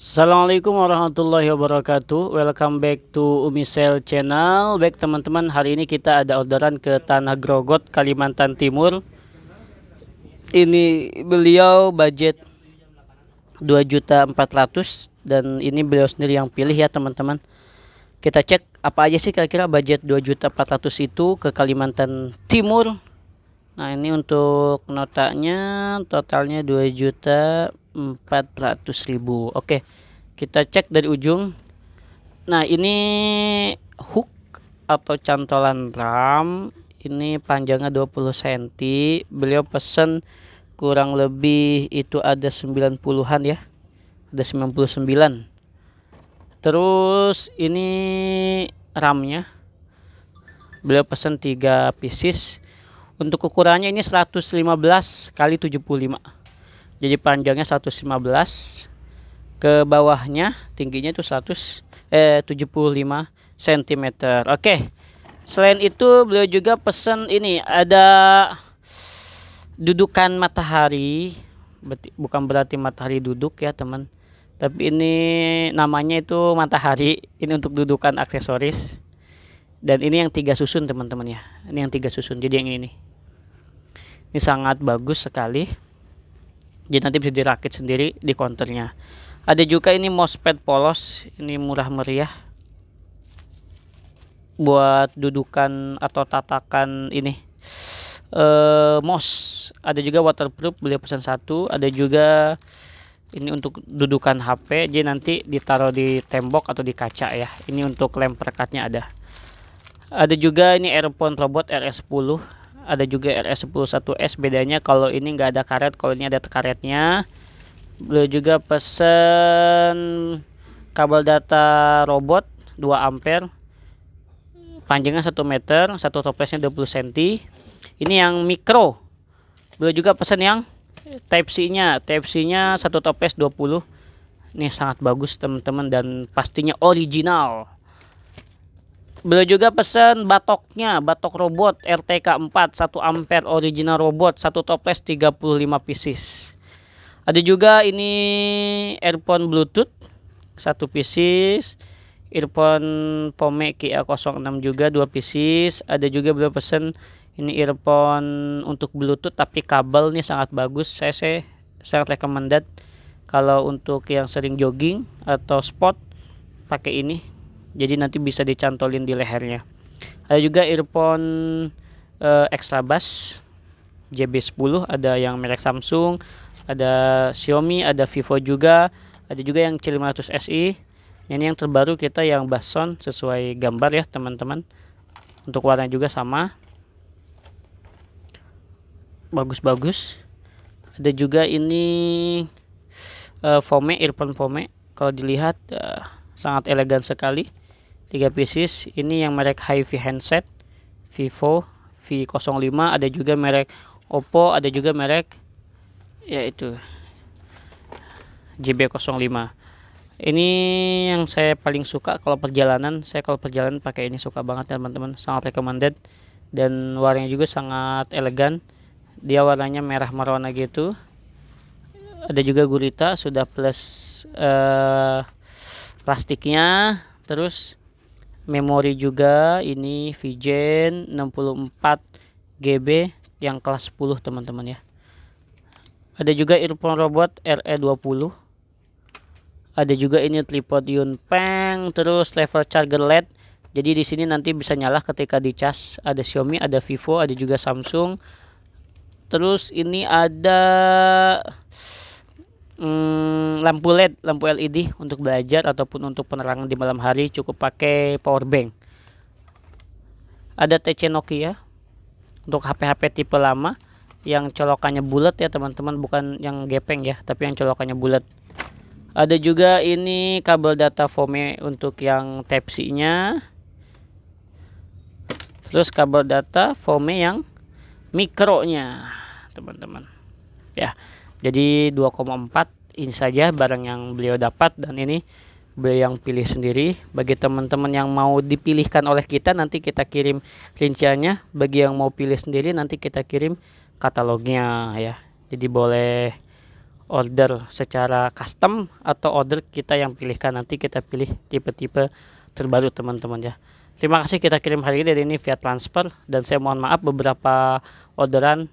Assalamualaikum warahmatullahi wabarakatuh Welcome back to Umisel channel Baik teman-teman hari ini kita ada orderan ke Tanah Grogot Kalimantan Timur Ini beliau budget juta 2.400 Dan ini beliau sendiri yang pilih ya teman-teman Kita cek apa aja sih kira-kira budget juta 2.400 itu ke Kalimantan Timur Nah ini untuk notanya totalnya 2 juta 400 ribu Oke kita cek dari ujung Nah ini hook atau cantolan ram ini panjangnya 20 cm beliau pesen kurang lebih itu ada 90-an ya ada 99 terus ini ramnya beliau pesen 3 pieces untuk ukurannya ini 115 kali 75. Jadi panjangnya 115 ke bawahnya tingginya itu 100 eh 75 cm. Oke. Selain itu beliau juga pesan ini ada dudukan matahari bukan berarti matahari duduk ya, teman. Tapi ini namanya itu matahari. Ini untuk dudukan aksesoris. Dan ini yang tiga susun teman-teman ya. Ini yang tiga susun. Jadi yang ini nih ini sangat bagus sekali jadi nanti bisa dirakit sendiri di counternya ada juga ini mousepad polos ini murah meriah buat dudukan atau tatakan ini eh mos ada juga waterproof beli pesan satu ada juga ini untuk dudukan HP jadi nanti ditaruh di tembok atau di kaca ya ini untuk lem perekatnya ada ada juga ini earphone robot RS10 ada juga RS101S bedanya kalau ini nggak ada karet kalau ini ada karetnya beliau juga pesen kabel data robot 2 ampere panjangnya 1 meter satu toplesnya 20 cm ini yang mikro beliau juga pesen yang type C nya type C nya satu toples 20 ini sangat bagus teman-teman dan pastinya original Beliau juga pesan batoknya, batok robot RTK 4 1 ampere original robot, satu toples 35 pieces. Ada juga ini earphone Bluetooth satu pieces, earphone Pome QA06 juga dua pieces. Ada juga beliau pesan ini earphone untuk Bluetooth tapi kabelnya sangat bagus. Saya saya sangat recommended kalau untuk yang sering jogging atau sport pakai ini jadi nanti bisa dicantolin di lehernya ada juga earphone uh, extra bass JB10 ada yang merek Samsung ada Xiaomi ada Vivo juga ada juga yang C500 SE. Nah, ini yang terbaru kita yang basson sesuai gambar ya teman-teman untuk warna juga sama bagus-bagus ada juga ini uh, eh, fome earphone fome kalau dilihat uh, sangat elegan sekali 3 pieces ini yang merek HiFi handset Vivo V05 ada juga merek Oppo ada juga merek yaitu JB05 ini yang saya paling suka kalau perjalanan saya kalau perjalanan pakai ini suka banget teman-teman sangat recommended dan warnanya juga sangat elegan dia warnanya merah merona gitu ada juga gurita sudah plus uh, plastiknya terus memori juga ini Vigen 64 GB yang kelas 10 teman-teman ya ada juga earphone robot RE20 ada juga ini tripod Yunpeng terus level charger LED jadi di sini nanti bisa nyala ketika dicas ada Xiaomi ada Vivo ada juga Samsung terus ini ada hmm, lampu LED, lampu LED untuk belajar ataupun untuk penerangan di malam hari cukup pakai power bank. Ada TC Nokia untuk HP-HP tipe lama yang colokannya bulat ya teman-teman, bukan yang gepeng ya, tapi yang colokannya bulat. Ada juga ini kabel data Fome untuk yang Type C-nya. Terus kabel data Fome yang mikronya, teman-teman. Ya. Jadi 2,4 ini saja barang yang beliau dapat dan ini beliau yang pilih sendiri. Bagi teman-teman yang mau dipilihkan oleh kita nanti kita kirim rinciannya. Bagi yang mau pilih sendiri nanti kita kirim katalognya ya. Jadi boleh order secara custom atau order kita yang pilihkan nanti kita pilih tipe-tipe terbaru teman-teman ya terima kasih kita kirim hari ini dari ini via transfer dan saya mohon maaf beberapa orderan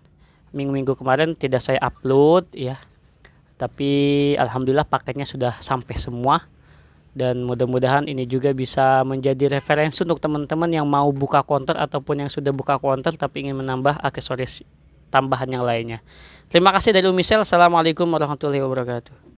minggu-minggu kemarin tidak saya upload ya tapi alhamdulillah paketnya sudah sampai semua dan mudah-mudahan ini juga bisa menjadi referensi untuk teman-teman yang mau buka counter ataupun yang sudah buka counter tapi ingin menambah aksesoris tambahan yang lainnya. Terima kasih dari Umisel. Assalamualaikum warahmatullahi wabarakatuh.